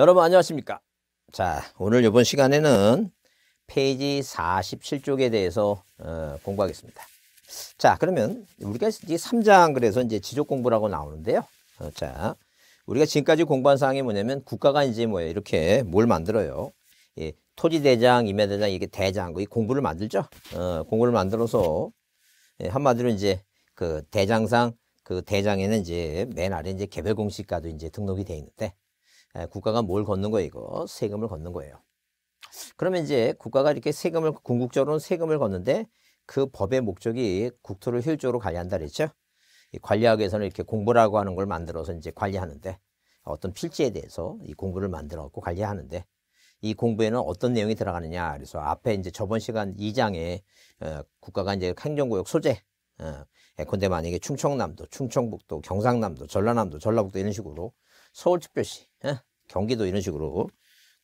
여러분 안녕하십니까 자 오늘 이번 시간에는 페이지 47쪽에 대해서 어, 공부하겠습니다 자 그러면 우리가 이제 3장 그래서 이제 지적 공부라고 나오는데요 어, 자 우리가 지금까지 공부한 사항이 뭐냐면 국가가 이제 뭐예 이렇게 뭘 만들어요 예, 토지대장 임야대장 이게 대장 이 공부를 만들죠 어, 공부를 만들어서 예, 한마디로 이제 그 대장상 그 대장에는 이제 맨 아래 이제 개별 공식가도 이제 등록이 돼 있는데 국가가 뭘 걷는 거예요, 이거? 세금을 걷는 거예요. 그러면 이제 국가가 이렇게 세금을, 궁극적으로는 세금을 걷는데 그 법의 목적이 국토를 효율적으로 관리한다 그랬죠? 관리하기위해서는 이렇게 공부라고 하는 걸 만들어서 이제 관리하는데 어떤 필지에 대해서 이 공부를 만들어갖고 관리하는데 이 공부에는 어떤 내용이 들어가느냐 그래서 앞에 이제 저번 시간 2장에 어, 국가가 이제 행정구역 소재 어, 예컨대 만약에 충청남도, 충청북도, 경상남도, 전라남도, 전라북도 이런 식으로 서울특별시 예? 경기도 이런 식으로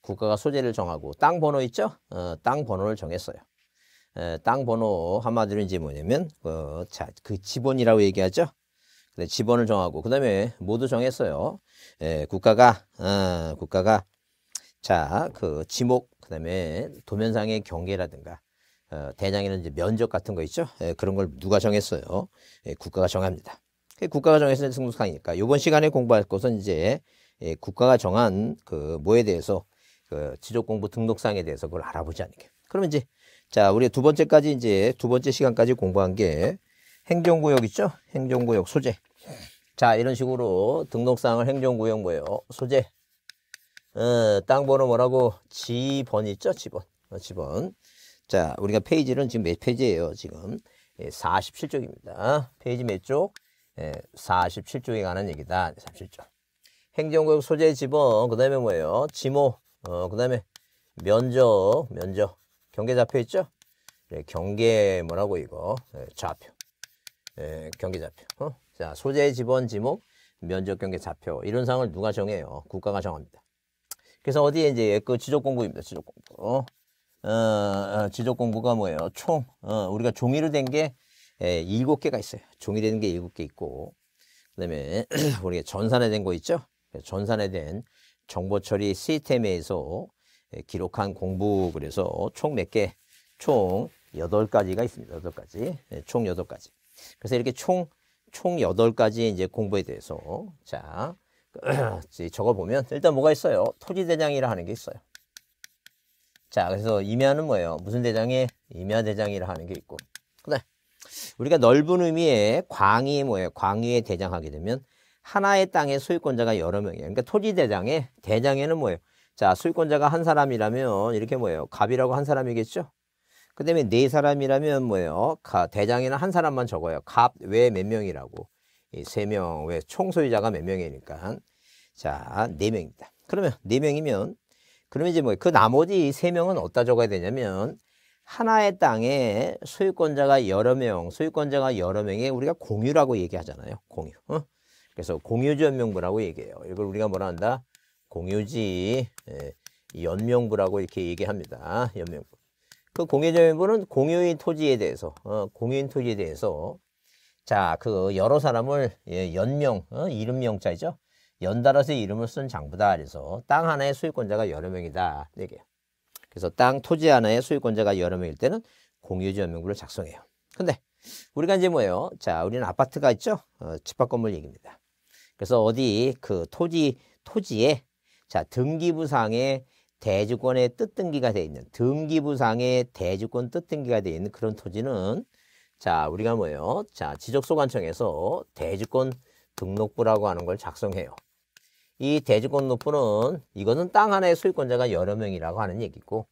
국가가 소재를 정하고 땅 번호 있죠? 어, 땅 번호를 정했어요. 에, 예, 땅 번호 한마디로 이제 뭐냐면 어, 자, 그 지번이라고 얘기하죠. 근데 지번을 정하고 그다음에 모두 정했어요. 에, 예, 국가가 어, 국가가 자그 지목 그다음에 도면상의 경계라든가 어, 대장에는 이제 면적 같은 거 있죠. 에, 그런 걸 누가 정했어요? 에, 국가가 정합니다. 국가가 정해서 승부상이니까 이번 시간에 공부할 것은 이제 예, 국가가 정한 그 뭐에 대해서 그 지적 공부 등록상에 대해서 그걸 알아보지 않는 게. 그러면 이제 자, 우리 두 번째까지 이제 두 번째 시간까지 공부한 게 행정구역 있죠? 행정구역 소재. 자, 이런 식으로 등록상을 행정구역 뭐예요? 소재. 어, 땅 번호 뭐라고? 지번 있죠? 지번. 어, 지번. 자, 우리가 페이지는 지금 몇 페이지예요? 지금 예, 47쪽입니다. 페이지 몇 쪽? 예, 47쪽에 관한 얘기다. 47쪽. 행정구역 소재 지번, 그 다음에 뭐예요? 지모, 어, 그 다음에 면적, 면적. 경계 잡표 있죠? 네, 경계 뭐라고 이거? 네, 좌표. 네, 경계 좌표. 어? 자, 소재 지번 지목, 면적 경계 좌표. 이런 상을 누가 정해요? 국가가 정합니다. 그래서 어디에 이제 그 지적 공부입니다. 지적 공부. 어, 어? 어, 지적 공부가 뭐예요? 총, 어, 우리가 종이로 된게 예, 일곱 개가 있어요. 종이 되는 게 일곱 개 있고, 그 다음에 우리가 전산에 된 거 있죠? 전산에 대한 정보 처리 시스템에서 기록한 공부 그래서 총 몇 개? 총8 가지가 있습니다. 8 가지. 총8 가지. 그래서 이렇게 총, 총 여덟 가지 이제 공부에 대해서. 자, 적어보면 일단 뭐가 있어요? 토지대장이라 하는 게 있어요. 자, 그래서 임야는 뭐예요? 무슨 대장에? 임야대장이라 하는 게 있고. 그다 우리가 넓은 의미의 광이 뭐예요? 광의에 대장하게 되면 하나의 땅에 소유권자가 여러 명이에요. 그러니까 토지 대장에 대장에는 뭐예요? 자, 소유권자가 한 사람이라면 이렇게 뭐예요? 갑이라고 한 사람이겠죠? 그다음에 네 사람이라면 뭐예요? 가, 대장에는 한 사람만 적어요. 갑 외 몇 명이라고. 이 세 명 외 총 소유자가 몇 명이니까. 자, 네 명입니다. 그러면 네 명이면 그러면 이제 뭐그 나머지 세 명은 어디다 적어야 되냐면 하나의 땅에 소유권자가 여러 명, 소유권자가 여러 명의 우리가 공유라고 얘기하잖아요. 공유. 어? 그래서 공유지 연명부라고 얘기해요. 이걸 우리가 뭐라 한다? 공유지 예, 연명부라고 이렇게 얘기합니다. 연명부. 그 공유지 연명부는 공유인 토지에 대해서 어, 공유인 토지에 대해서 자그 여러 사람을 예, 연명 어, 이름명자죠. 연달아서 이름을 쓴 장부다. 그래서 땅 하나의 소유권자가 여러 명이다. 이요 그래서 땅 토지 하나의 소유권자가 여러 명일 때는 공유지 연명부를 작성해요. 근데 우리가 이제 뭐예요? 자, 우리는 아파트가 있죠? 어, 집합 건물 얘기입니다. 그래서 어디 그 토지 토지에 자 등기부상에 대주권의 뜻등기가 되어 있는 등기부상에 대주권 뜻등기가 되어 있는 그런 토지는 자 우리가 뭐예요? 자 지적소관청에서 대주권 등록부라고 하는 걸 작성해요. 이 대주권 노프는 이거는 땅 하나의 소유권자가 여러 명이라고 하는 얘기고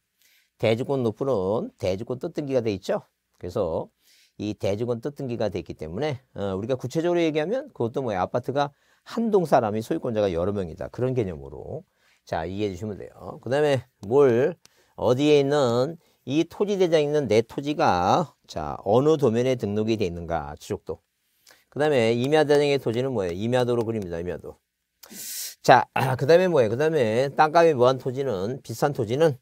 대주권 노프는 대주권 뜻등기가 돼 있죠. 그래서 이 대주권 뜻등기가 돼 있기 때문에 어, 우리가 구체적으로 얘기하면 그것도 뭐야 아파트가 한동 사람이 소유권자가 여러 명이다. 그런 개념으로 자 이해해 주시면 돼요. 그 다음에 뭘 어디에 있는 이 토지 대장 있는 내 토지가 자 어느 도면에 등록이 돼 있는가 지속도그 다음에 임야 대장의 토지는 뭐예요? 임야도로 그립니다. 임야도. 자, 그 다음에 뭐예요? 그 다음에 땅값이 무한 토지는, 비싼 토지는,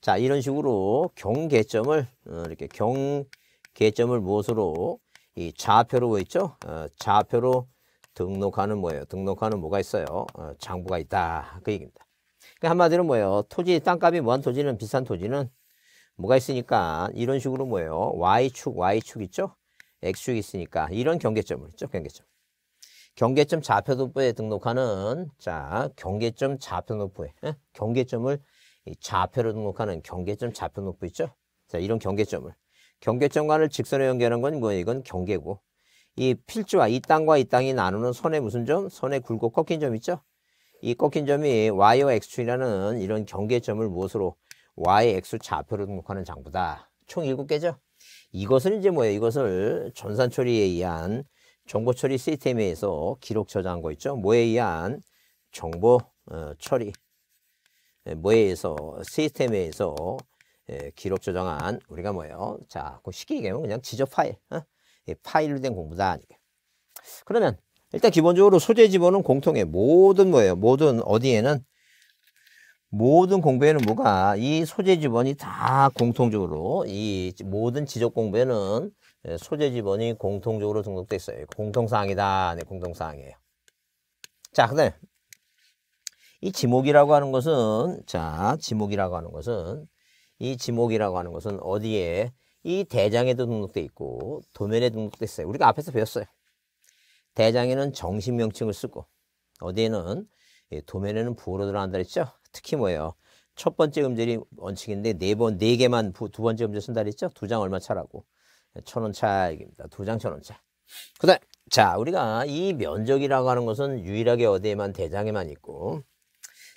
자, 이런 식으로 경계점을, 어, 이렇게 경계점을 무엇으로, 이 좌표로 뭐 있죠? 어, 좌표로 등록하는 뭐예요? 등록하는 뭐가 있어요? 어, 장부가 있다. 그 얘기입니다. 그러니까 한마디로 뭐예요? 토지 땅값이 무한 토지는 비싼 토지는 뭐가 있으니까 이런 식으로 뭐예요? Y축, Y축 있죠? x 축 있으니까 이런 경계점을 있죠? 경계점. 경계점 좌표도표에 등록하는 자 경계점 좌표도표에 예? 경계점을 좌표로 등록하는 경계점 좌표도표 있죠? 자 이런 경계점을 경계점과를 직선에 연결하는 건뭐예요 이건 경계고 이 필지와 이 땅과 이 땅이 나누는 선의 무슨 점? 선의 굵고 꺾인 점 있죠? 이 꺾인 점이 y와 x축이라는 이런 경계점을 무엇으로 y, x 좌표로 등록하는 장부다. 총 7개죠? 이것은 이제 뭐예요? 이것을 전산 처리에 의한 정보 처리 시스템에 의해서 기록 저장한 거 있죠? 뭐에 의한 정보 어, 처리 예, 뭐에 의해서 시스템에 의해서 예, 기록 저장한 우리가 뭐예요? 자, 그 쉽게 얘기하면 그냥 지저 파일. 어? 파일로 된 공부다. 그러면 일단 기본적으로 소재 집어는 공통의 모든 뭐예요? 모든 어디에는 모든 공부에는 뭐가 이 소재 지번이 다 공통적으로 이 모든 지적 공부에는 예, 소재 지번이 공통적으로 등록돼 있어요. 공통사항이다. 네, 공통사항이에요. 자, 그다이 지목이라고 하는 것은 자, 지목이라고 하는 것은 이 지목이라고 하는 것은 어디에 이 대장에도 등록돼 있고 도면에 등록돼 있어요. 우리가 앞에서 배웠어요. 대장에는 정식 명칭을 쓰고 어디에는 예, 도면에는 부호로 들어간다 그랬죠. 특히 뭐예요? 첫 번째 음절이 원칙인데 네 번네 네 개만 두 번째 음절 쓴다 그랬죠. 두 장 얼마 차라고 예, 천원 차입니다. 두 장 천 원 차. 그다음 자 우리가 이 면적이라고 하는 것은 유일하게 어디에만 대장에만 있고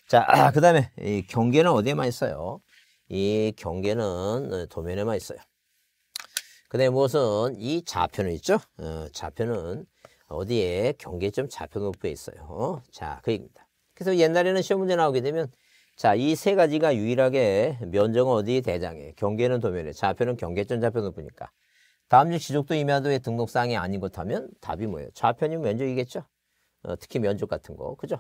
자 아, 그다음에 이 경계는 어디에만 있어요? 이 경계는 어, 도면에만 있어요. 그 다음에 무엇은 이 좌표는 있죠. 어, 좌표는 어디에 경계점 좌표높이에 있어요. 어? 자, 그 얘기입니다. 그래서 옛날에는 시험 문제 나오게 되면 자, 이 세 가지가 유일하게 면적은 어디 대장에, 경계는 도면에, 좌표는 경계점 좌표높으니까 다음 중 지적도 임야도의 등록사항이 아닌 것하면 답이 뭐예요? 좌표는 면적이겠죠. 어, 특히 면적 같은 거, 그죠?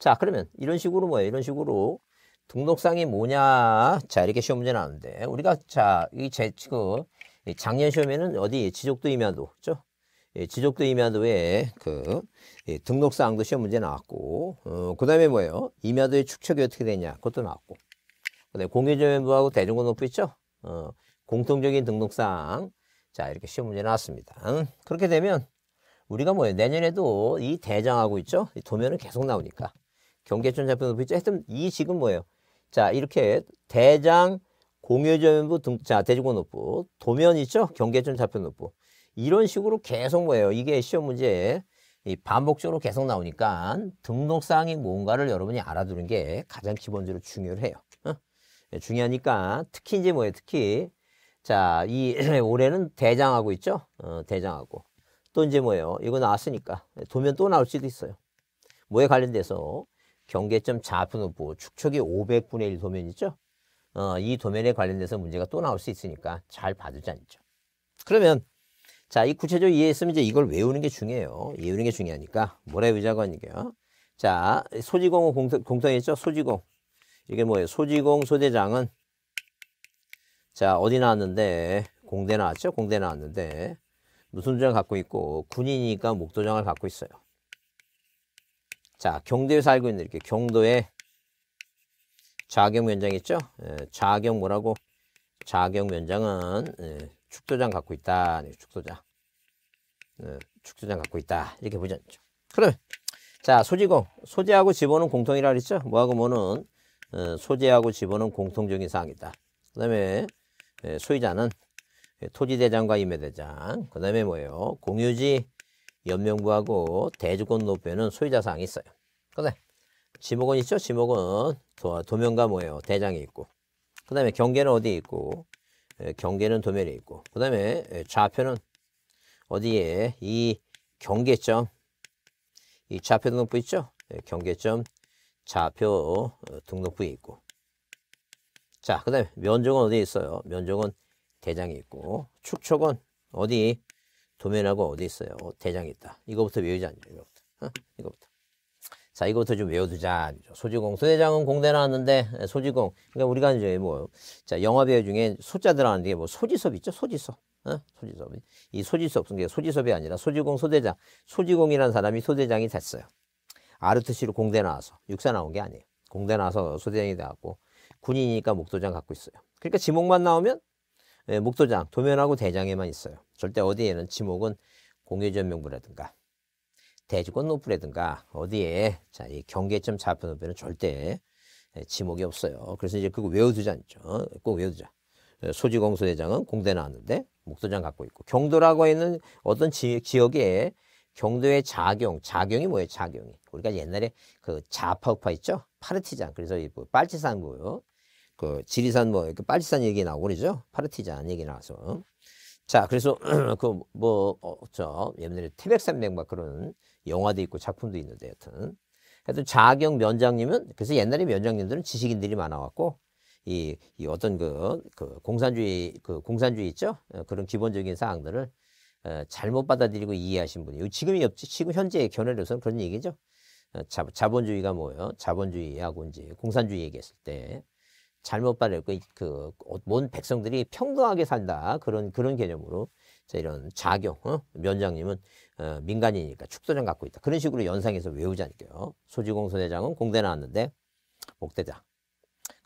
자, 그러면 이런 식으로 뭐예요? 이런 식으로 등록상이 뭐냐? 자, 이렇게 시험 문제 나오는데 우리가 자, 이 제 지금 그 작년 시험에는 어디 지적도 임야도 그죠? 예, 지적도 임야도의 그 예, 등록사항도 시험 문제 나왔고 어, 그 다음에 뭐예요? 임야도의 축척이 어떻게 되냐 그것도 나왔고 그다음에 공유조연부하고 대중고등부 있죠? 어, 공통적인 등록사항 자 이렇게 시험 문제 나왔습니다. 음, 그렇게 되면 우리가 뭐예요? 내년에도 이 대장하고 있죠? 이 도면은 계속 나오니까 경계촌 잡혀 높이 있죠? 하여튼 이 지금 뭐예요? 자 이렇게 대장 공유전부 등자 대지고노부 도면 있죠 경계점 좌표노부 이런 식으로 계속 뭐예요 이게 시험 문제에 반복적으로 계속 나오니까 등록사항이 뭔가를 여러분이 알아두는 게 가장 기본적으로 중요해요 어? 예, 중요하니까 특히 이제 뭐예요 특히 자 이 올해는 대장하고 있죠 어, 대장하고 또 이제 뭐예요 이거 나왔으니까 도면 또 나올 수도 있어요 뭐에 관련돼서 경계점 좌표노부 축척이 500분의 1 도면 있죠 어, 이 도면에 관련돼서 문제가 또 나올 수 있으니까 잘 봐두지 않죠. 그러면 자, 이 구체적 으로 이해했으면 이제 이걸 외우는 게 중요해요. 외우는 게 중요하니까 뭐라 외우자고 하니까요. 자, 소지공 공통, 공통했죠? 소지공. 이게 뭐예요? 소지공 소대장은 자, 어디 나왔는데 공대 나왔죠? 공대 나왔는데 무슨 조장 을 갖고 있고 군인이니까 목도장을 갖고 있어요. 자, 경도에 살고 있는 이렇게 경도에 자경 면장 있죠? 자경 예, 뭐라고? 자경 면장은 예, 축소장 갖고 있다. 네, 축소장. 예, 축소장 갖고 있다. 이렇게 보죠. 그러면 자 소지공. 소재하고 집어는 공통이라 그랬죠? 뭐하고 뭐는 어, 소재하고 집어는 공통적인 사항이다. 그 다음에 소유자는 토지대장과 임대대장 그 다음에 뭐예요? 공유지 연명부하고 대주권 노표는 소유자 사항이 있어요. 그다음 에 지목은 있죠? 지목은 도, 면과 뭐예요? 대장이 있고 그 다음에 경계는 어디 에 있고 예, 경계는 도면에 있고 그 다음에 예, 좌표는 어디에 이 경계점 이 좌표 등록부 있죠? 예, 경계점 좌표 어, 등록부에 있고 자, 그 다음에 면적은 어디에 있어요? 면적은 대장에 있고 축척은 어디? 도면하고 어디 있어요? 대장에 있다. 이거부터 외우지 않냐, 이거부터. 어? 이거부터. 자, 이것도좀 외워두자. 소지공. 소대장은 공대 나왔는데, 예, 소지공. 그러니까 우리가 이제 뭐, 자, 영화배우 중에 소자들 하는데, 뭐, 소지섭 있죠? 소지섭. 어? 소지섭. 이 소지섭, 소지섭이 아니라 소지공 소대장. 소지공이라는 사람이 소대장이 됐어요. 아르트시로 공대 나와서. 육사 나온 게 아니에요. 공대 나와서 소대장이 돼갖고, 군인이니까 목도장 갖고 있어요. 그러니까 지목만 나오면, 예, 목도장, 도면하고 대장에만 있어요. 절대 어디에는 지목은 공유전명부라든가 대주권 노프라든가 어디에 자, 이 경계점 좌표 노프는 절대 예, 지목이 없어요. 그래서 이제 그거 외워두자죠. 어? 꼭 외워두자. 예, 소지공소대장은 공대 나왔는데 목도장 갖고 있고 경도라고 있는 어떤 지, 지역에 경도의 작용, 작용이 뭐예요? 작용이 우리가 옛날에 그 자파우파 있죠? 파르티잔 그래서 이 뭐, 빨치산 뭐요? 그 지리산 뭐 이렇게 빨치산 얘기 나오고 그러죠? 파르티잔 얘기 나와서 자 그래서 그 뭐저 어, 옛날에 태백산맥 막 그런 영화도 있고 작품도 있는데 여튼. 그래튼 자경 면장님은 그래서 옛날에 면장님들은 지식인들이 많아갖고 이, 이 어떤 그, 그 공산주의 그 공산주의 있죠 어, 그런 기본적인 사항들을 어, 잘못 받아들이고 이해하신 분이에요. 지금이 없지 지금 현재의 견해로서는 그런 얘기죠. 어, 자, 자본주의가 뭐예요? 자본주의하고 이제 공산주의 얘기했을 때 잘못 받아들고 그온 백성들이 평등하게 산다 그런 그런 개념으로 자, 이런 자경 어? 면장님은 어, 민간이니까 축소장 갖고 있다. 그런 식으로 연상해서 외우자니까요. 소지공 소대장은 공대 나왔는데 목대장.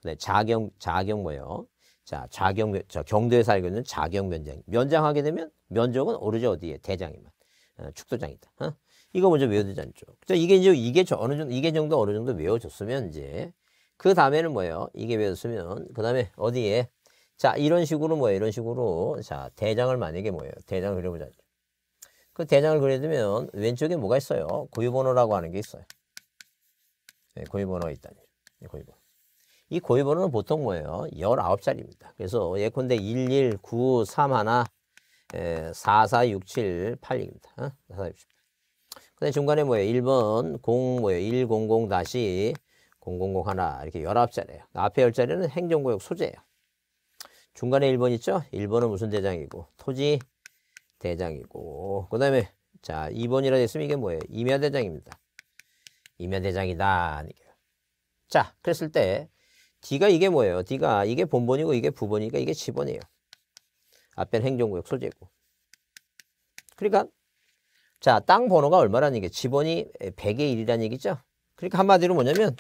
근데 자경 자경 뭐예요? 자 자경 저 경도에 살고 있는 자경 면장. 면장하게 되면 면적은 오르죠 어디에 대장이면 어, 축소장이다. 어? 이거 먼저 외워두자는 쪽. 자 이게 이제 이게 저 어느 정도 이게 정도 어느 정도 외워줬으면 이제 그 다음에는 뭐예요? 이게 외웠으면 그 다음에 어디에 자 이런 식으로 뭐예요? 이런 식으로 자 대장을 만약에 뭐예요? 대장 그려보자. 그 대장을 그려주면 왼쪽에 뭐가 있어요? 고유번호라고 하는 게 있어요. 네, 고유번호가 있다니. 네, 고유번호. 이 고유번호는 보통 뭐예요? 19자리입니다. 그래서 예컨대 11931 에, 446786입니다. 어? 4467. 근데 중간에 뭐예요? 1번 0 뭐예요? 100 다시 000 하나 이렇게 19자리예요. 그러니까 앞에 10자리는 행정구역 소재예요. 중간에 1번 있죠? 1번은 무슨 대장이고 토지 대장이고 그 다음에 자 2번이라 했으면 이게 뭐예요? 임야대장입니다. 임야대장이다. 자 그랬을 때 D가 이게 뭐예요? D가 이게 본번이고 이게 부번이니까 이게 지번이에요. 앞에 행정구역 소재고. 그러니까 자땅 번호가 얼마라는 얘기예요? 지번이 100의 1이라는 얘기죠. 그러니까 한마디로 뭐냐면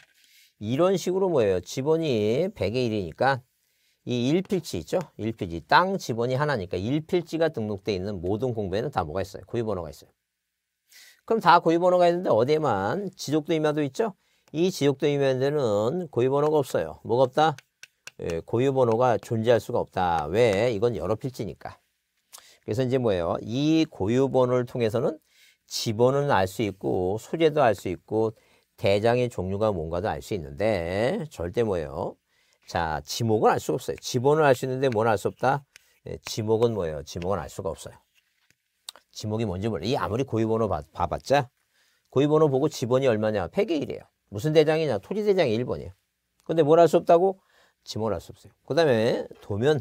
이런 식으로 뭐예요? 지번이 100의 1이니까 이 일필지 있죠? 일필지. 땅 지번이 하나니까 일필지가 등록되어 있는 모든 공부에는 다 뭐가 있어요? 고유번호가 있어요. 그럼 다 고유번호가 있는데 어디에만 지적도 임야도 있죠? 이 지적도 임야에는 고유번호가 없어요. 뭐가 없다? 예, 고유번호가 존재할 수가 없다. 왜? 이건 여러 필지니까. 그래서 이제 뭐예요? 이 고유번호를 통해서는 지번은 알 수 있고 소재도 알 수 있고 대장의 종류가 뭔가도 알 수 있는데 절대 뭐예요? 자, 지목은 알 수가 없어요. 지본은 알수 있는데 뭘 알 수 없다? 네, 지목은 뭐예요? 지목은 알 수가 없어요. 지목이 뭔지 몰라요. 이 아무리 고유번호 봐, 봐봤자 고유번호 보고 지번이 얼마냐? 폐기일이에요. 무슨 대장이냐? 토지대장이 1번이에요. 근데 뭘 알 수 없다고? 지목을 알 수 없어요. 그 다음에 도면,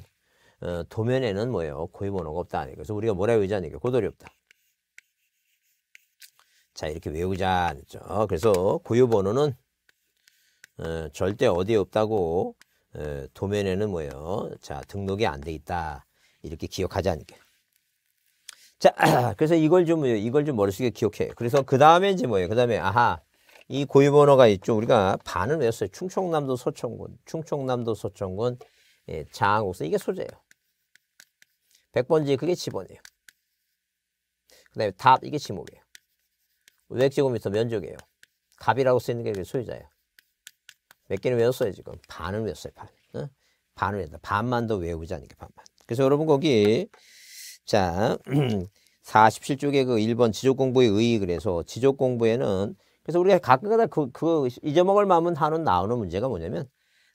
어, 도면에는 뭐예요? 고유번호가 없다. 그래서 우리가 뭐라 외우자는 게 고돌이 없다. 자, 이렇게 외우자. 그 그래서 고유번호는 어, 절대 어디에 없다고 어, 도면에는 뭐예요? 자, 등록이 안 돼 있다. 이렇게 기억하지 않게. 자, 그래서 이걸 좀, 이걸 좀 머릿속에 기억해. 그래서 그 다음에 이제 뭐예요? 그 다음에, 아하, 이 고유번호가 있죠. 우리가 반은 외어요 충청남도 서천군, 충청남도 서천군, 예, 장옥서. 이게 소재예요. 100번지 그게 지번이에요. 그 다음에 답, 이게 지목이에요. 500제곱미터 면적이에요. 갑이라고 쓰이는 게 소유자예요. 몇 개는 외웠어요 지금 반은 외웠어요 반 어? 반을 외웠다 반만 더 외우자니까 반만 그래서 여러분 거기 자 47쪽에 그 1번 지적공부의 의의 그래서 지적공부에는 그래서 우리가 가끔가다 그, 그 잊어먹을 마음은 한은 나오는 문제가 뭐냐면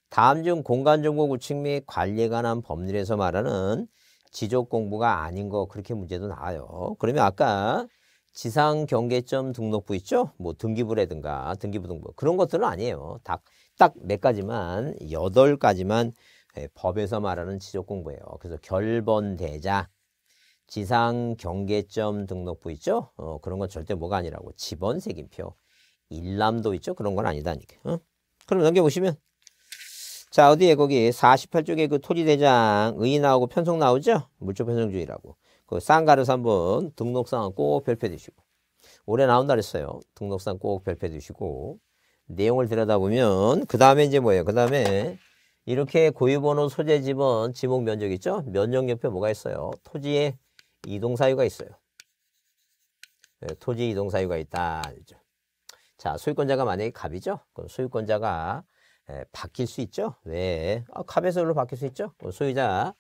다음 중 공간정보 구축 및 관리에 관한 법률에서 말하는 지적공부가 아닌 거 그렇게 문제도 나와요. 그러면 아까 지상경계점 등록부 있죠? 뭐 등기부라든가 등기부 등부 그런 것들은 아니에요. 다 딱몇 네 가지만 여덟 가지만 예, 법에서 말하는 지적 공부예요. 그래서 결번 대자 지상 경계점 등록부 있죠? 어, 그런 건 절대 뭐가 아니라고. 지번 색인표. 일람도 있죠? 그런 건 아니다니까. 어? 그럼 넘겨보시면. 자, 어디에 거기 48쪽에 그 토지대장 의 나오고 편성 나오죠? 물적편성주의라고그 쌍가르 3번 등록상 꼭 별표 두시고. 올해 나온다 그랬어요. 등록상 꼭 별표 두시고. 내용을 들여다보면 그 다음에 이제 뭐예요? 그 다음에 이렇게 고유번호 소재 지번 지목 면적 있죠? 면적 옆에 뭐가 있어요? 토지의 이동 사유가 있어요. 네, 예, 토지 이동 사유가 있다. 그죠? 자, 소유권자가 만약에 갑이죠? 그럼 소유권자가 에, 예, 바뀔 수 있죠? 왜? 아, 갑에서로 바뀔 수 있죠? 소유자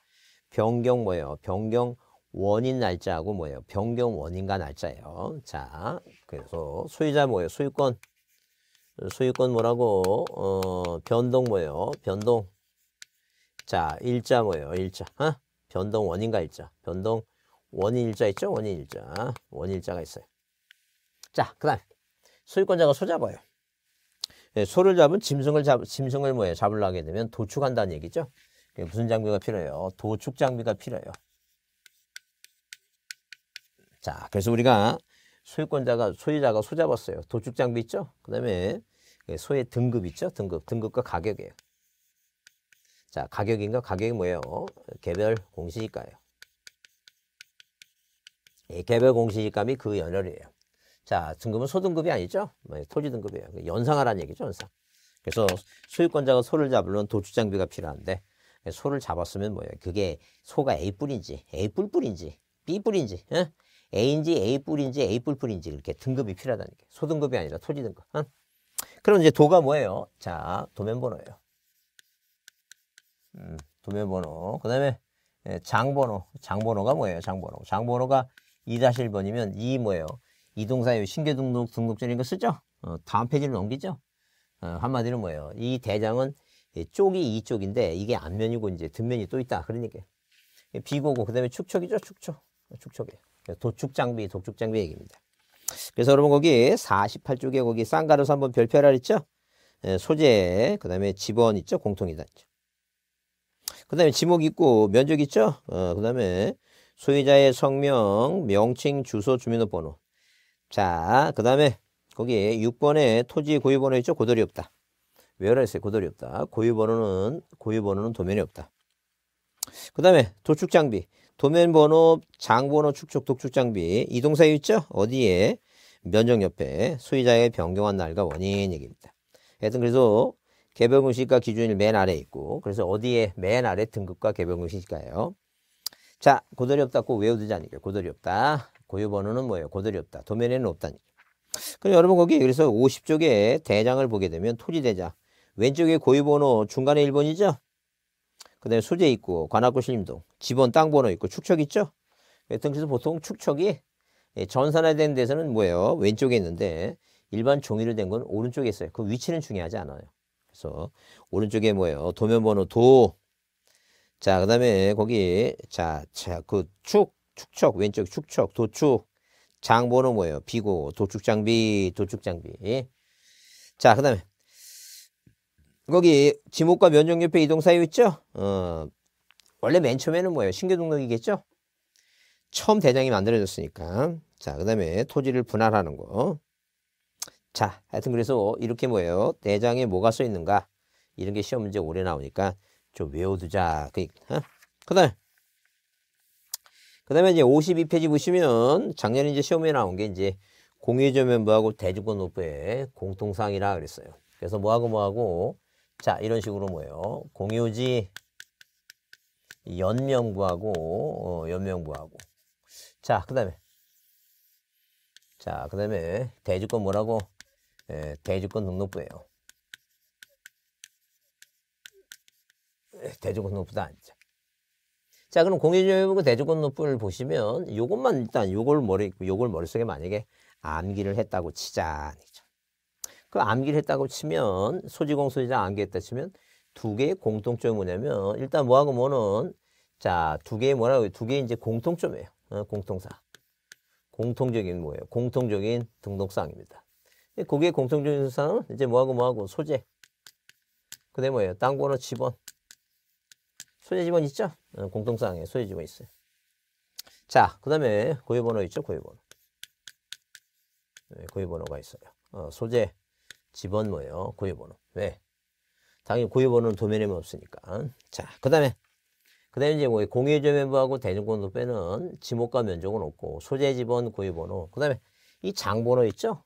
변경 뭐예요? 변경 원인 날짜하고 뭐예요? 변경 원인과 날짜예요. 자, 그래서 소유자 뭐예요? 소유권 소유권 뭐라고? 어, 변동 뭐예요? 변동. 자, 일자 뭐예요? 일자. 어? 변동 원인가 일자. 변동 원인 일자 있죠? 원인 일자. 원인 일자가 있어요. 자, 그 다음. 소유권자가 소 잡아요. 예, 소를 잡은 짐승을 잡, 짐승을 뭐예요? 잡으려 하게 되면 도축한다는 얘기죠. 무슨 장비가 필요해요? 도축 장비가 필요해요. 자, 그래서 우리가 소유권자가 소유자가 소잡았어요. 도축 장비 있죠? 그다음에 예, 소의 등급 있죠? 등급, 등급과 가격이에요. 자, 가격인가? 가격이 뭐예요? 개별 공시지가예요. 이 개별 공시지감이 그 연열이에요. 자, 등급은 소등급이 아니죠? 뭐 토지 등급이에요. 그 연상하라는 얘기죠, 연상. 그래서 소유권자가 소를 잡으려면 도축 장비가 필요한데 예, 소를 잡았으면 뭐예요? 그게 소가 A 뿔인지 A 뿔뿔인지 B 뿔인지 예? A인지 A뿔인지 A뿔뿔인지 이렇게 등급이 필요하다는 게 소등급이 아니라 토지등급 응? 그럼 이제 도가 뭐예요? 자, 도면번호예요. 음, 도면번호. 그 다음에 예, 장번호. 장번호가 뭐예요? 장번호. 장번호가 2-1번이면 이 뭐예요? 이동사의 신규등록 등록전인 거 쓰죠? 어, 다음 페이지로 넘기죠? 어, 한마디로 뭐예요? 이 대장은 예, 쪽이 이쪽인데 이게 앞면이고 이제 등면이또 있다. 그러니까 예, 비고고 그 다음에 축척이죠? 축척. 축척이에요. 도축 장비, 도축 장비 얘기입니다. 그래서 여러분 거기 48쪽에 거기 쌍가루서 한번 별표하라 그랬죠? 예, 소재, 그 다음에 집원 있죠? 공통이다. 그 다음에 지목 있고 면적 있죠? 어, 그 다음에 소유자의 성명, 명칭, 주소, 주민등록번호. 자, 그 다음에 거기에 6번에 토지 고유번호 있죠? 고돌이 없다. 외워라 했어요. 고돌이 없다. 고유번호는, 고유번호는 도면이 없다. 그 다음에 도축장비. 도면 번호, 장 번호 축적 독축 장비 이동사 유 있죠? 어디에? 면적 옆에 소유자의 변경한 날과 원인 얘기입니다. 하여튼 그래서 개별 공시가 기준일 맨 아래 있고 그래서 어디에 맨 아래 등급과 개별 공시가예요. 자, 고돌이 없다고 외우두자니까 고돌이 없다. 고유 번호는 뭐예요? 고돌이 없다. 도면에는 없다니까. 그럼 여러분 거기 그래서 50쪽에 대장을 보게 되면 토지 대장 왼쪽에 고유 번호 중간에 1번이죠? 그 다음에 소재 있고 관악구 신림동 집원 땅 번호 있고 축척 있죠. 등지에서 보통 축척이 예, 전산화된 데서는 뭐예요? 왼쪽에 있는데 일반 종이로 된 건 오른쪽에 있어요. 그 위치는 중요하지 않아요. 그래서 오른쪽에 뭐예요? 도면번호 도. 자, 그 다음에 거기 자, 자, 그 축, 축척, 왼쪽 축척, 도축. 장번호 뭐예요? 비고, 도축장비, 도축장비. 자, 그 다음에 거기 지목과 면적 옆에 이동 사유 있죠? 어, 원래 맨 처음에는 뭐예요? 신규 등록이겠죠? 처음 대장이 만들어졌으니까. 자, 그 다음에 토지를 분할하는 거. 자, 하여튼 그래서 이렇게 뭐예요? 대장에 뭐가 써 있는가? 이런 게 시험 문제 오래 나오니까 좀 외워두자. 그, 어? 그 다음. 그 다음에 이제 52페이지 보시면 작년에 이제 시험에 나온 게 이제 공유조면부하고 대주권 노부의 공통사항이라 그랬어요. 그래서 뭐하고 뭐하고 자, 이런 식으로 뭐예요? 공유지 연명부하고 어, 연명부하고 자, 그다음에 자, 그다음에 대주권 뭐라고? 예, 대주권 등록부예요. 예, 대주권 등록부도 아 자, 그럼 공유지연명의 대주권 등록부를 보시면 요것만 일단 요걸 머리 요걸 머릿속에 만약에 암기를 했다고 치자. 그 암기를 했다고 치면 소지공 소지자 암기했다 치면 두 개의 공통점이 뭐냐면 일단 뭐하고 뭐는 자 두 개의 뭐라고 두 개의 이제 공통점이에요. 어, 공통사. 공통적인 뭐예요? 공통적인 등록사항입니다. 그게 공통적인 사항은 이제 뭐하고 뭐하고 소재. 그다음에 뭐예요? 땅번호 집원 소재 집원 있죠? 어, 공통사항에 소재 집원 있어요. 자, 그 다음에 고유번호 있죠? 고유번호. 네, 고유번호가 있어요. 어, 소재, 집번뭐예요 고유번호. 왜? 당연히 고유번호는 도면에만 뭐 없으니까. 자, 그 다음에 그 다음에 이제 뭐 공유조 멤버하고 대중권도 빼는 지목과 면적은 없고 소재 지번 고유번호 그 다음에 이 장번호 있죠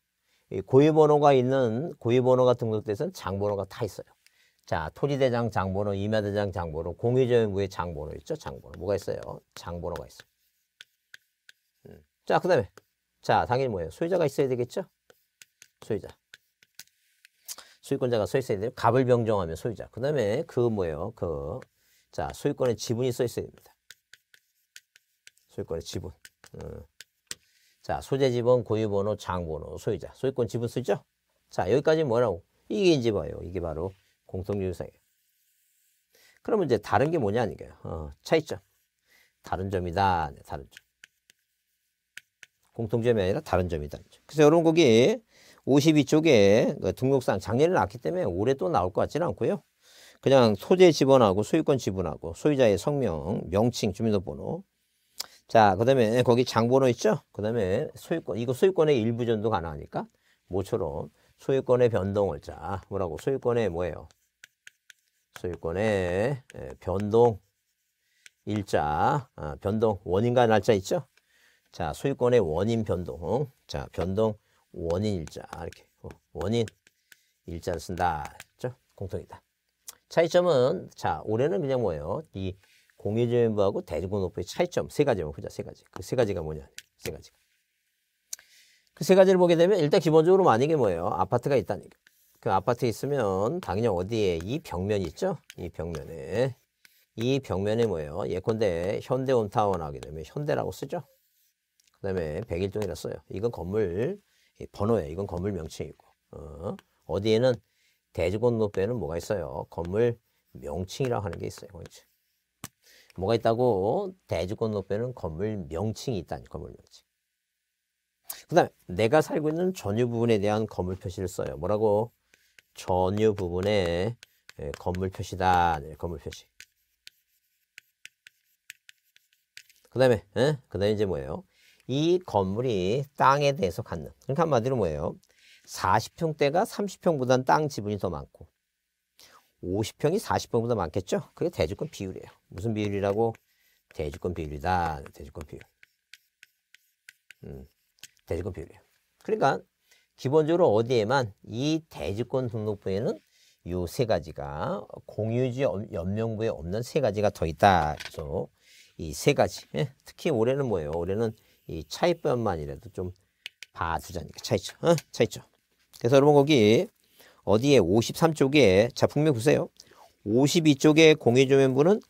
이 고유번호가 있는 고유번호가 등록돼서는 장번호가 다 있어요 자 토지대장 장번호 임야대장 장번호 공유조 멤버의 장번호 있죠 장번호 뭐가 있어요 장번호가 있어요 음. 자그 다음에 자 당연히 뭐예요 소유자가 있어야 되겠죠 소유자 소유권자가 써 있어야 돼요. 갑을 변경하면 소유자. 그 다음에 그 뭐예요? 그, 자, 소유권의 지분이 써 있어야 됩니다. 소유권의 지분. 음. 자, 소재 지분, 고유 번호, 장 번호, 소유자. 소유권 지분 쓰죠? 자, 여기까지 뭐라고? 이게 이제 봐요. 이게 바로 공통유형상요 그러면 이제 다른 게 뭐냐, 아니 어, 차이점. 다른 점이다. 네, 다른 점. 공통점이 아니라 다른 점이다. 그래서 여러분 거기 52쪽에 등록상 작년에 나기 때문에 올해 또 나올 것 같지는 않고요. 그냥 소재 지번하고 소유권 지분하고 소유자의 성명, 명칭, 주민등록번호. 자, 그다음에 거기 장번호 있죠? 그다음에 소유권 이거 소유권의 일부 전도 가능하니까 모처럼 소유권의 변동을 자 뭐라고 소유권의 뭐예요? 소유권의 예, 변동 일자, 아, 변동 원인과 날짜 있죠? 자, 소유권의 원인 변동, 자, 변동 원인 일자 아, 이렇게 어, 원인 일자를 쓴다. 그죠? 공통이다. 차이점은 자 올해는 그냥 뭐예요? 이공유제부하고 대구노프의 차이점 세 가지만 보자 세 가지. 그 세 가지가 뭐냐? 세 가지. 그 세 가지를 보게 되면 일단 기본적으로 만약에 뭐예요? 아파트가 있다니까. 그 아파트에 있으면 당연히 어디에 이 벽면 있죠? 이 벽면에 이 벽면에 뭐예요? 예컨대 현대온타운 하게 되면 현대라고 쓰죠. 그 다음에 백일동이라 써요. 이건 건물 번호예요. 이건 건물 명칭이고. 어, 어디에는 대지 권너편에는 뭐가 있어요? 건물 명칭이라고 하는 게 있어요. 그렇지? 뭐가 있다고? 대지 권너편에는 건물 명칭이 있다니, 건물 명칭. 그 다음에 내가 살고 있는 전유 부분에 대한 건물 표시를 써요. 뭐라고? 전유 부분에 예, 건물 표시다. 네, 건물 표시. 그 다음에, 예? 그 다음에 이제 뭐예요? 이 건물이 땅에 대해서 갖는 그러니까 한마디로 뭐예요? 40평대가 30평보다는 땅 지분이 더 많고 50평이 40평보다 많겠죠? 그게 대주권 비율이에요. 무슨 비율이라고? 대주권 비율이다. 대주권 비율. 음, 대주권 비율이에요. 그러니까 기본적으로 어디에만 이 대주권 등록부에는 요 세 가지가 공유지 연명부에 없는 세 가지가 더 있다. 그래서 이세 가지. 예, 특히 올해는 뭐예요? 올해는 이 차이점만이라도 좀 봐주자니까 차이점, 어? 차이점. 그래서 여러분 거기 어디에 53쪽에 자 분명 보세요. 52쪽에 공유조면부는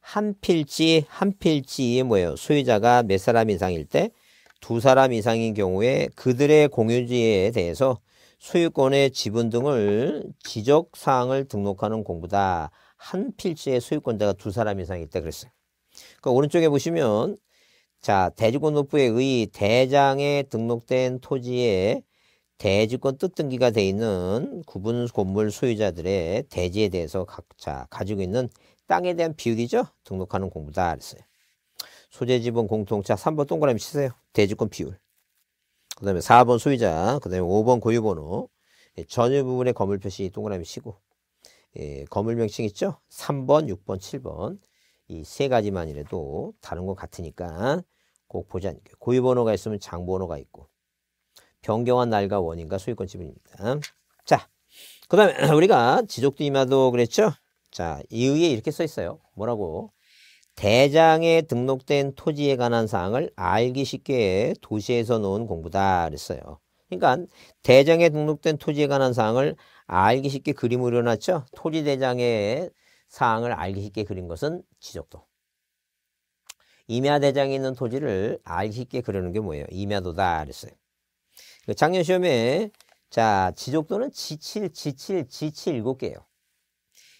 한 필지 한 필지의 뭐예요? 소유자가 몇 사람 이상일 때 두 사람 이상인 경우에 그들의 공유지에 대해서 소유권의 지분 등을 지적 사항을 등록하는 공부다. 한 필지의 소유권자가 두 사람 이상일 때 그랬어요. 그 오른쪽에 보시면 자, 대주권노부의의 대장에 등록된 토지에 대주권 뜻등기가 돼 있는 구분 건물 소유자들의 대지에 대해서 각자 가지고 있는 땅에 대한 비율이죠. 등록하는 공부다 그랬어요. 소재 지분 공통차 3번 동그라미 치세요. 대주권 비율. 그다음에 4번 소유자, 그다음에 5번 고유 번호. 예, 전유 부분에 건물 표시 동그라미 치고 예, 건물 명칭 있죠? 3번, 6번, 7번. 이 세 가지만이라도 다른 건 같으니까 꼭 보지 않게 고유번호가 있으면 장번호가 있고 변경한 날과 원인과 소유권 지분입니다. 자, 그 다음에 우리가 지족도이마도 그랬죠? 자, 이의에 이렇게 써 있어요. 뭐라고? 대장에 등록된 토지에 관한 사항을 알기 쉽게 도시에서 놓은 공부다 그랬어요. 그러니까 대장에 등록된 토지에 관한 사항을 알기 쉽게 그림으로 놨죠. 토지 대장의 사항을 알기 쉽게 그린 것은 지적도. 임야 대장이 있는 토지를 알기 쉽게 그리는 게 뭐예요? 임야도다 그랬어요. 그 작년 시험에 자 지적도는 지칠 지칠 지칠 일곱 개예요.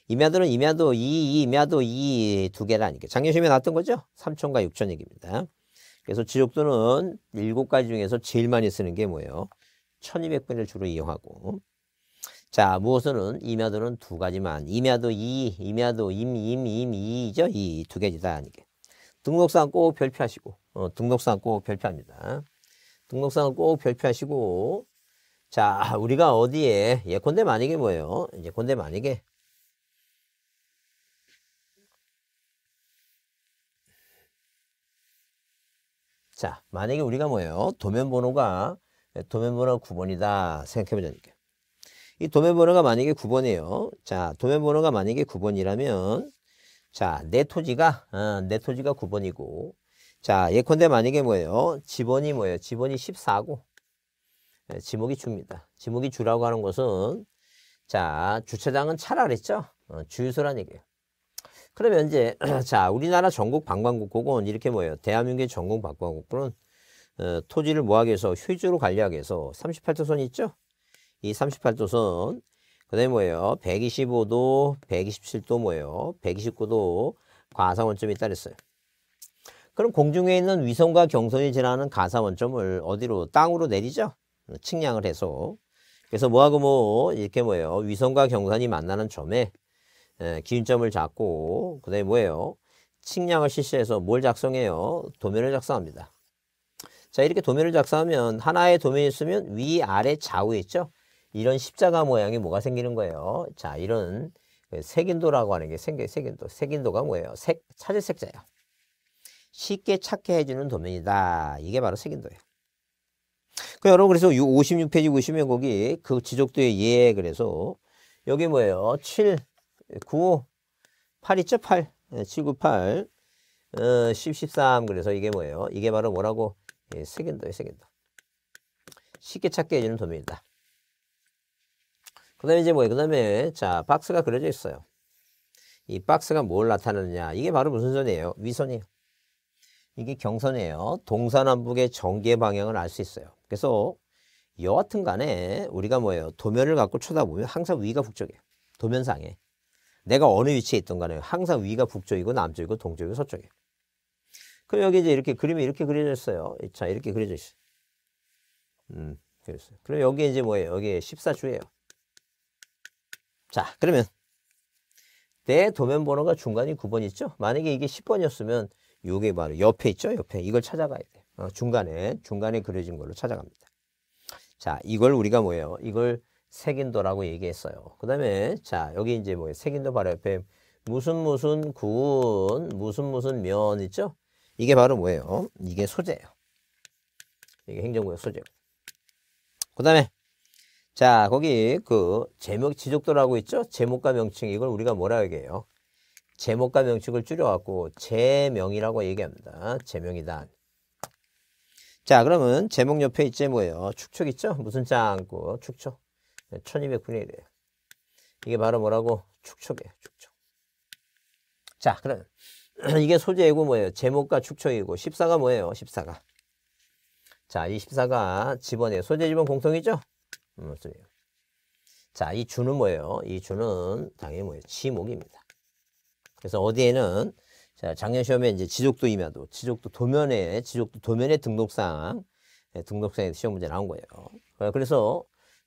임야도는 임야도 2, 임야도 2두 개라니까 작년 시험에 나왔던 거죠? 3천과 6천 얘기입니다. 그래서 지적도는 일곱 가지 중에서 제일 많이 쓰는 게 뭐예요? 1200분을 주로 이용하고 자, 무엇은 임야도는 두 가지만 임야도 2, 임야도 임, 임, 임, 2죠? 이 두 개지다. 하니까 등록사항 꼭 별표하시고 어, 등록사항 꼭 별표합니다. 등록사항 꼭 별표하시고 자 우리가 어디에 예컨대 만약에 뭐예요? 예컨대 만약에 자 만약에 우리가 뭐예요? 도면번호가 예, 도면번호 9번이다 생각해보자니까요. 이 도면번호가 만약에 9번이에요. 자 도면번호가 만약에 9번이라면 자, 내 토지가, 어, 내 토지가 9번이고. 자, 예컨대 만약에 뭐예요? 지번이 뭐예요? 지번이 14고. 네, 예, 지목이 줍니다 지목이 주라고 하는 것은, 자, 주차장은 차라랬죠? 어, 주유소란 얘기예요. 그러면 이제, 자, 우리나라 전국 방방곡곡은 이렇게 뭐예요? 대한민국의 전국 방방국곡은 어, 토지를 뭐하게해서 휴지로 관리하게해서 38도선 있죠? 이 38도선 그 다음에 뭐예요? 125도, 127도 뭐예요? 129도 가사원점이따다그어요 그럼 공중에 있는 위성과 경선이 지나는 가사원점을 어디로? 땅으로 내리죠? 측량을 해서. 그래서 뭐하고 뭐 이렇게 뭐예요? 위성과 경선이 만나는 점에 예, 기준점을 잡고 그 다음에 뭐예요? 측량을 실시해서 뭘 작성해요? 도면을 작성합니다. 자 이렇게 도면을 작성하면 하나의 도면이 있으면 위, 아래, 좌우 있죠? 이런 십자가 모양이 뭐가 생기는 거예요? 자, 이런 그 색인도라고 하는 게 생겨 색인도. 색인도가 뭐예요? 색 찾을 색자예요. 쉽게 찾게 해주는 도면이다. 이게 바로 색인도예요. 그 여러분 그래서 56페이지 보시면 거기 그 지적도의 예 그래서 여기 뭐예요? 7, 9, 8 있죠? 8, 7, 9, 8, 어, 10, 13 그래서 이게 뭐예요? 이게 바로 뭐라고? 예, 색인도예요. 색인도. 쉽게 찾게 해주는 도면이다. 그 다음에 이제 뭐예요? 그 다음에 자 박스가 그려져 있어요. 이 박스가 뭘 나타내느냐? 이게 바로 무슨 선이에요? 위선이에요. 이게 경선이에요. 동서남북의 전개 방향을 알 수 있어요. 그래서 여하튼 간에 우리가 뭐예요? 도면을 갖고 쳐다보면 항상 위가 북쪽이에요. 도면상에. 내가 어느 위치에 있던 간에 항상 위가 북쪽이고 남쪽이고 동쪽이고 서쪽이에요. 그럼 여기 이제 이렇게 그림이 이렇게 그려져 있어요. 자, 이렇게 그려져 있어요. 음, 그랬어요. 그럼 여기 이제 뭐예요? 여기 14주예요. 자, 그러면 내 도면 번호가 중간이 9번 있죠? 만약에 이게 10번이었으면 이게 바로 옆에 있죠? 옆에 이걸 찾아가야 돼. 어, 중간에 중간에 그려진 걸로 찾아갑니다. 자, 이걸 우리가 뭐예요? 이걸 색인도라고 얘기했어요. 그 다음에 자 여기 이제 뭐예요? 색인도 바로 옆에 무슨 무슨 군 무슨 무슨 면 있죠? 이게 바로 뭐예요? 이게 소재예요. 이게 행정구역 소재고. 그 다음에 자, 거기 그 제목 지적도라고 있죠? 제목과 명칭 이걸 우리가 뭐라 고 얘기해요? 제목과 명칭을 줄여갖고 제명이라고 얘기합니다. 제명이다. 자, 그러면 제목 옆에 있지 뭐예요? 축척 있죠? 무슨 짱구 축척. 1200분의 1이에요. 이게 바로 뭐라고? 축척이에요. 축척. 자, 그럼 이게 소재이고 뭐예요? 제목과 축척이고 14가 뭐예요? 14가. 자, 이 14가 집어내 소재 집은 공통이죠? 모습요 자, 이 주는 뭐예요? 이 주는 당연히 뭐예요? 지목입니다. 그래서 어디에는 자, 작년 시험에 이제 지적도 임야도, 지적도 도면에, 지적도 도면의 등록사등록사에 예, 시험 문제 나온 거예요. 어, 그래서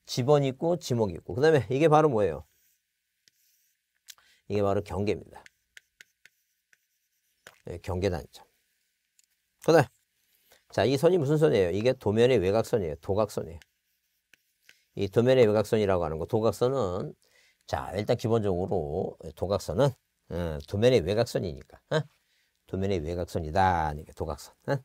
지번 있고 지목 있고, 그 다음에 이게 바로 뭐예요? 이게 바로 경계입니다. 네, 경계 단점. 그 다음, 자, 이 선이 무슨 선이에요? 이게 도면의 외곽선이에요. 도각선이에요. 이 도면의 외곽선이라고 하는 거 도각선은 자 일단 기본적으로 도각선은 어, 도면의 외곽선이니까 어? 도면의 외곽선이다 도각선 어?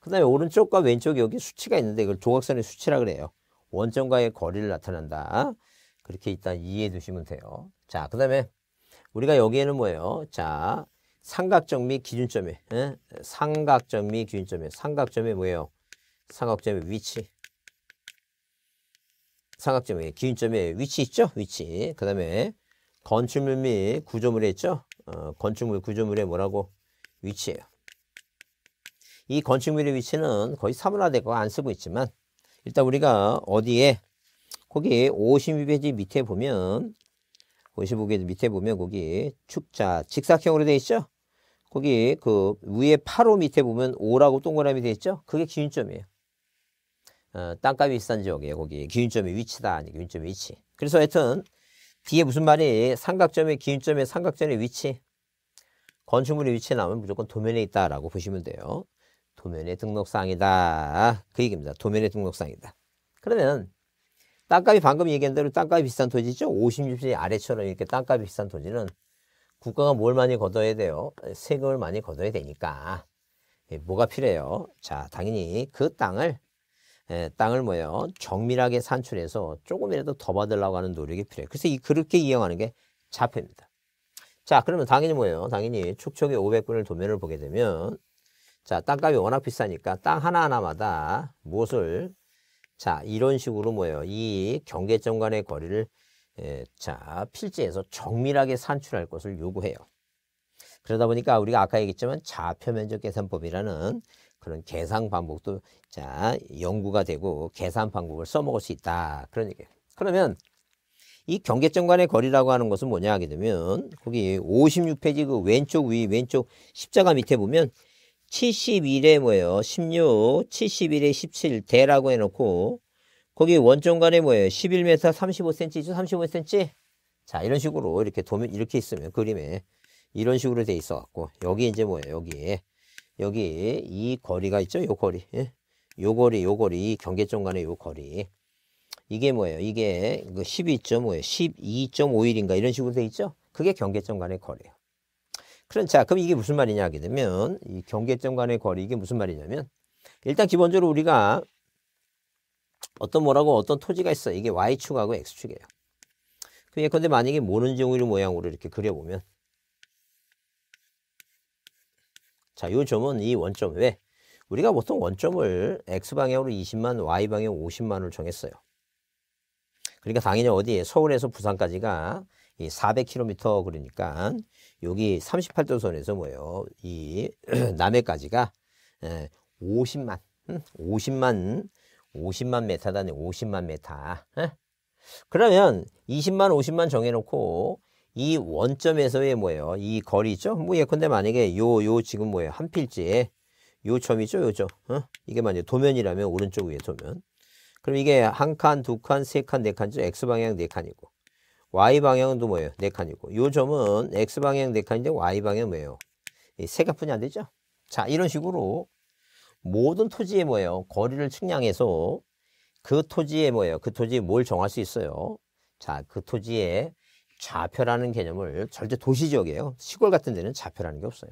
그 다음에 오른쪽과 왼쪽 여기 수치가 있는데 이걸 도각선의 수치라 그래요 원점과의 거리를 나타낸다 그렇게 일단 이해해 두시면 돼요 자 그 다음에 우리가 여기에는 뭐예요 자삼각점및 기준점에 에? 어? 삼각점및 기준점에 삼각점에 뭐예요 삼각점의 위치 삼각점의 기준점의 위치 있죠? 위치. 그 다음에 건축물 및 구조물에 있죠? 어, 건축물 구조물에 뭐라고? 위치예요. 이 건축물의 위치는 거의 사문화되거안 쓰고 있지만 일단 우리가 어디에 거기 52페이지 밑에 보면 55페이지 밑에 보면 거기 축자 직사각형으로 되어 있죠? 거기 그 위에 8호 밑에 보면 5라고 동그라미 되어 있죠? 그게 기준점이에요. 어, 땅값이 비싼 지역이에요. 거기 기준점의 위치다. 아니 기준점의 위치. 그래서 하여튼 뒤에 무슨 말이 삼각점의 기준점의 삼각점의 위치 건축물의 위치에 나오면 무조건 도면에 있다라고 보시면 돼요. 도면의 등록상이다. 그 얘기입니다. 도면의 등록상이다. 그러면 땅값이 방금 얘기한 대로 땅값이 비싼 토지죠. 56세 아래처럼 이렇게 땅값이 비싼 토지는 국가가 뭘 많이 걷어야 돼요? 세금을 많이 걷어야 되니까. 예, 뭐가 필요해요? 자, 당연히 그 땅을 예, 땅을 모여 정밀하게 산출해서 조금이라도 더 받으려고 하는 노력이 필요해요. 그래서 그렇게 이용하는 게 자폐입니다. 자, 그러면 당연히 뭐예요? 당연히 축척의 500분을 도면을 보게 되면 자, 땅값이 워낙 비싸니까 땅 하나하나마다 무엇을 자, 이런 식으로 뭐예요? 이 경계점 간의 거리를 예, 자, 필지에서 정밀하게 산출할 것을 요구해요. 그러다 보니까 우리가 아까 얘기했지만 좌표면적 계산법이라는 그런 계산 방법도 자 연구가 되고 계산 방법을 써먹을 수 있다 그런 얘기예요. 그러면 이 경계점 간의 거리라고 하는 것은 뭐냐 하게 되면 거기 56페이지 그 왼쪽 위 왼쪽 십자가 밑에 보면 71에 뭐예요? 16, 71에 17 대라고 해놓고 거기 원점 간에 뭐예요? 11m 35cm죠? 35cm? 자 이런 식으로 이렇게 도면 이렇게 있으면 그림에 이런 식으로 돼 있어 갖고 여기 이제 뭐예요? 여기에 여기 이 거리가 있죠? 요 거리. 예? 요 거리, 요 거리, 이 경계점 간의 요 거리. 이게 뭐예요? 이게 12.5예요. 그 12.5일인가 이런 식으로 돼 있죠? 그게 경계점 간의 거리예요. 그럼 자, 그럼 이게 무슨 말이냐 하게 되면 이 경계점 간의 거리 이게 무슨 말이냐면 일단 기본적으로 우리가 어떤 뭐라고 어떤 토지가 있어. 이게 y축하고 x축이에요. 그 그러니까 예컨대 만약에 모는지용일 모양으로 이렇게 그려보면 자, 요 점은 이 원점 왜? 우리가 보통 원점을 x방향으로 20만, y방향 5 0만을 정했어요. 그러니까 당연히 어디 서울에서 부산까지가 이 400km 그러니까 여기 38도선에서 뭐예요? 이 남해까지가 50만, 50만, 50만 메타다네 50만 메타. 예? 그러면 20만, 50만 정해놓고 이 원점에서의 뭐예요? 이 거리죠? 뭐 예컨대 만약에 요, 요 지금 뭐예요? 한 필지에 요 점이죠? 요죠? 어? 이게 만약에 도면이라면 오른쪽 위에 도면. 그럼 이게 한 칸, 두 칸, 세 칸, 네 칸이죠? X방향 네 칸이고. Y방향은 또 뭐예요? 네 칸이고. 요 점은 X방향 네 칸인데 Y방향 뭐예요? 세 값뿐이 안 되죠? 자, 이런 식으로 모든 토지에 뭐예요? 거리를 측량해서 그토지에 뭐예요? 그 토지에 뭘 정할 수 있어요? 자, 그 토지에 좌표라는 개념을 절대 도시 지역이에요. 시골 같은 데는 좌표라는 게 없어요.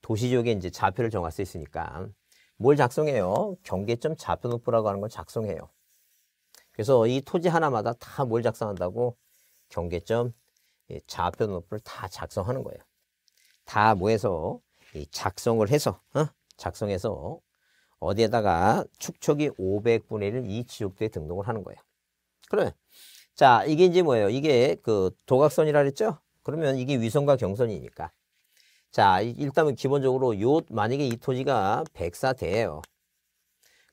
도시 지역에 이제 좌표를 정할 수 있으니까 뭘 작성해요? 경계점 좌표 노프라고 하는 걸 작성해요. 그래서 이 토지 하나마다 다 뭘 작성한다고 경계점 예, 좌표 노프를 다 작성하는 거예요. 다 모여서 작성을 해서 어? 작성해서 어디에다가 축척이 500분의 1 이 지역도에 등록을 하는 거예요. 그래 자, 이게 이제 뭐예요? 이게 그 도각선이라 그랬죠? 그러면 이게 위선과 경선이니까. 자, 일단은 기본적으로 요, 만약에 이 토지가 1 0 4대예요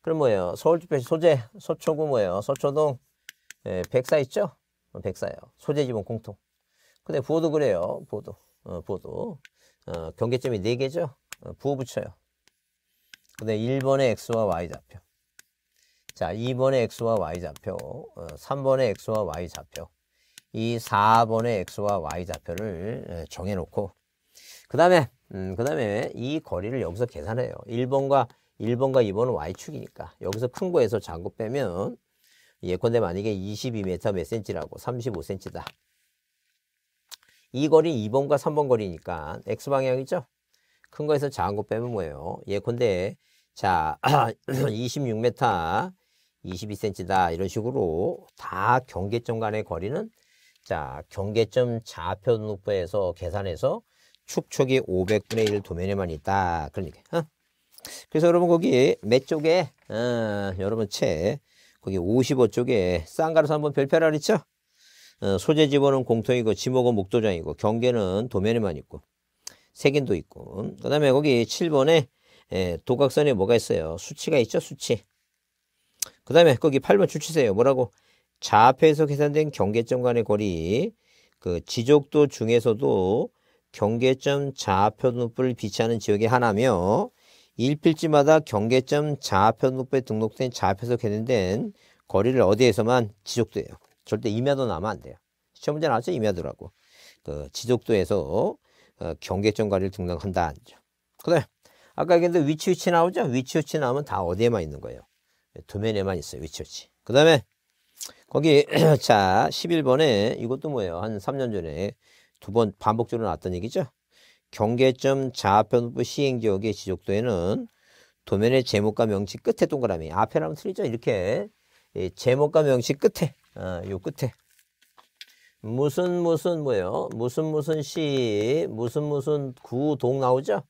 그럼 뭐예요? 서울주표시 소재, 서초구 뭐예요? 서초동, 예, 104 있죠? 어, 백사예요. 소재지분 공통. 근데 부호도 그래요. 부호도. 어, 부호도. 어, 경계점이 4개죠 어, 부호 붙여요. 근데 1번에 X와 Y 좌표. 자, 2번의 x와 y 좌표, 3번의 어, x와 y 좌표, 이 4번의 x와 y 좌표를 정해놓고 그 다음에 음, 그 다음에 이 거리를 여기서 계산해요. 1번과 1번과 2번은 y축이니까 여기서 큰 거에서 작은 거 빼면 예컨대 만약에 22m 몇 cm라고 35cm다. 이 거리 2번과 3번 거리니까 x방향이죠. 큰 거에서 작은 거 빼면 뭐예요? 예컨대 자 26m 22cm다 이런 식으로 다 경계점 간의 거리는 자 경계점 좌편 우부에서 계산해서 축척이 500분의 1 도면에만 있다 그러니까 어? 그래서 여러분 거기 몇 쪽에 어, 여러분 채 거기 55쪽에 쌍가루 3번 별표라 그랬죠 어, 소재 집어는 공통이고 지목은 목도장이고 경계는 도면에만 있고 색인도 있고 그 다음에 거기 7번에 예, 도각선에 뭐가 있어요 수치가 있죠 수치 그 다음에 거기 8번 줄치세요. 뭐라고? 좌표에서 계산된 경계점 간의 거리, 그 지적도 중에서도 경계점 좌표 눈불를 비치하는 지역의 하나며 일필지마다 경계점 좌표 눈불에 등록된 좌표에서 계산된 거리를 어디에서만 지적도예요. 절대 임야도 나면 안 돼요. 시험 문제 나왔죠? 임야도라고. 그 지적도에서 어, 경계점 거리를 등록한다. 그 다음 에 아까 얘기했는데 위치 위치 나오죠? 위치 위치 나오면 다 어디에만 있는 거예요. 두면에만 예, 있어요. 위치워치. 그 다음에 거기 자 11번에 이것도 뭐예요? 한 3년 전에 두 번 반복적으로 나왔던 얘기죠. 경계점 좌편부 시행지역의 지적도에는 도면의 제목과 명칭 끝에 동그라미 앞에라면 틀리죠. 이렇게 제목과 명칭 끝에 어, 요 끝에 무슨 무슨 뭐예요? 무슨 무슨 시 무슨 무슨 구 동 나오죠?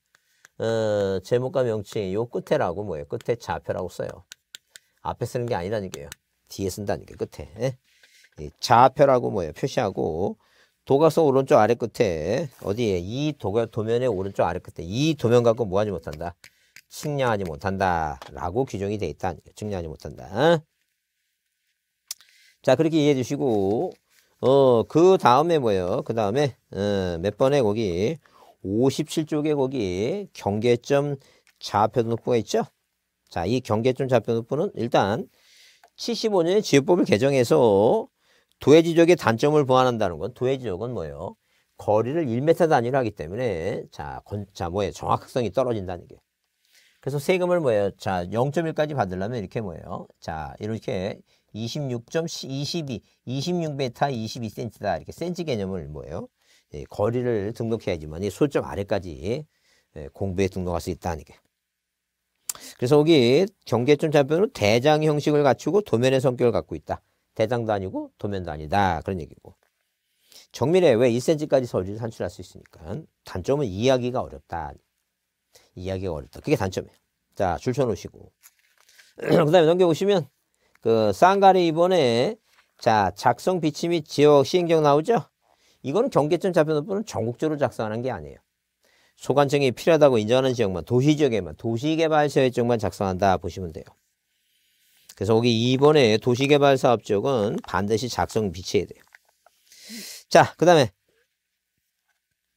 어, 제목과 명칭 요 끝에라고 뭐예요? 끝에 좌표라고 써요. 앞에 쓰는 게 아니라니까요. 뒤에 쓴다니까 끝에. 예? 좌표라고 뭐예요? 표시하고 도가서 오른쪽 아래 끝에 어디에 이 도가 도면의 오른쪽 아래 끝에 이 도면 갖고 뭐하지 못한다. 측량하지 못한다라고 규정이 돼 있다. 측량하지 못한다. 어? 자 그렇게 이해해 주시고 어그 다음에 뭐예요? 그 다음에 어, 몇 번에 거기 57쪽에 거기 경계점 좌표 등록부가 있죠? 자, 이 경계점 좌표는 일단 75년에 지역법을 개정해서 도해 지적의 단점을 보완한다는 건 도해 지적은 뭐예요? 거리를 1m 단위로 하기 때문에 자, 건, 자 뭐예요? 정확성이 떨어진다는 게. 그래서 세금을 뭐예요? 자, 0.1까지 받으려면 이렇게 뭐예요? 자, 이렇게 26.22, 26m 22cm다. 이렇게 센치 개념을 뭐예요? 예, 거리를 등록해야지만 이 소점 아래까지 예, 공부에 등록할 수 있다는 게. 그래서 여기 경계점 좌표는 대장 형식을 갖추고 도면의 성격을 갖고 있다. 대장도 아니고 도면도 아니다. 그런 얘기고. 정밀해왜 2cm까지 설류를 산출할 수 있으니까 단점은 이해하기가 어렵다. 이해하기가 어렵다. 그게 단점이에요. 자, 줄 쳐놓으시고. 그 다음에 넘겨보시면 그 쌍가리 이번에 자 작성 비치 및 지역 시행경 나오죠? 이거는 경계점 좌표 높은 전국적으로 작성하는 게 아니에요. 소관청이 필요하다고 인정하는 지역만 도시 지역에만 도시개발사업지역만 작성한다 보시면 돼요. 그래서 여기 2번에 도시개발사업지역은 반드시 작성 비치해야 돼요. 자, 그 다음에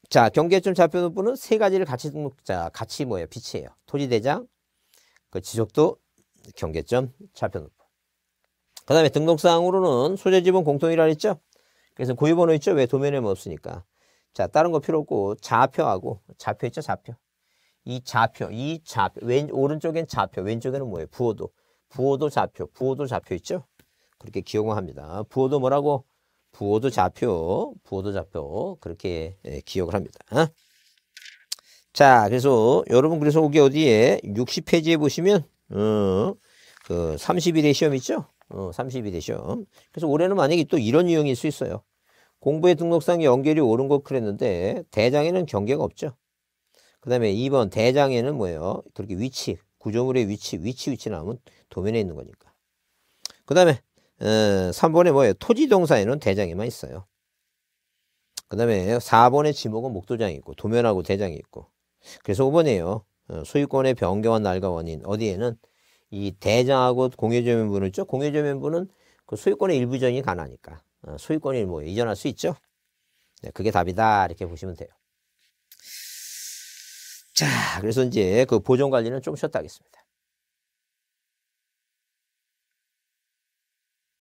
자 경계점 좌표 분는세 가지를 같이 등록자 같이 뭐예요? 비치해요. 토지대장, 그지속도 경계점 좌표 분그 다음에 등록사항으로는 소재지분 공통이라 했죠? 그래서 고유번호 있죠? 왜도면에뭐 없으니까. 자, 다른 거 필요 없고 좌표하고 좌표 있죠, 좌표. 이 좌표, 이 좌표, 왼 오른쪽엔 좌표, 왼쪽에는 뭐예요? 부호도. 부호도 좌표, 부호도 좌표 있죠? 그렇게 기억합니다. 부호도 뭐라고? 부호도 좌표, 부호도 좌표 그렇게 예, 기억을 합니다. 어? 자, 그래서 여러분 그래서 오기 어디에 60페이지에 보시면 어, 그 31의 시험 있죠? 어, 31의 시험. 그래서 올해는 만약에 또 이런 유형일 수 있어요. 공부의 등록상 연결이 옳은 것 그랬는데 대장에는 경계가 없죠. 그 다음에 2번 대장에는 뭐예요? 그렇게 위치, 구조물의 위치, 위치 위치 나오면 도면에 있는 거니까. 그 다음에 3번에 어, 뭐예요? 토지 동사에는 대장에만 있어요. 그 다음에 4번의 지목은 목도장이 있고 도면하고 대장이 있고 그래서 5번이에요. 소유권의 어, 변경한 날과 원인 어디에는 이 대장하고 공유조면부는 있죠. 공유조면부는그 소유권의 일부정이 가능하니까 어, 소유권이 뭐 이전할 수 있죠. 네, 그게 답이다 이렇게 보시면 돼요. 자, 그래서 이제 그 보존 관리는 좀 쉬었다 하겠습니다.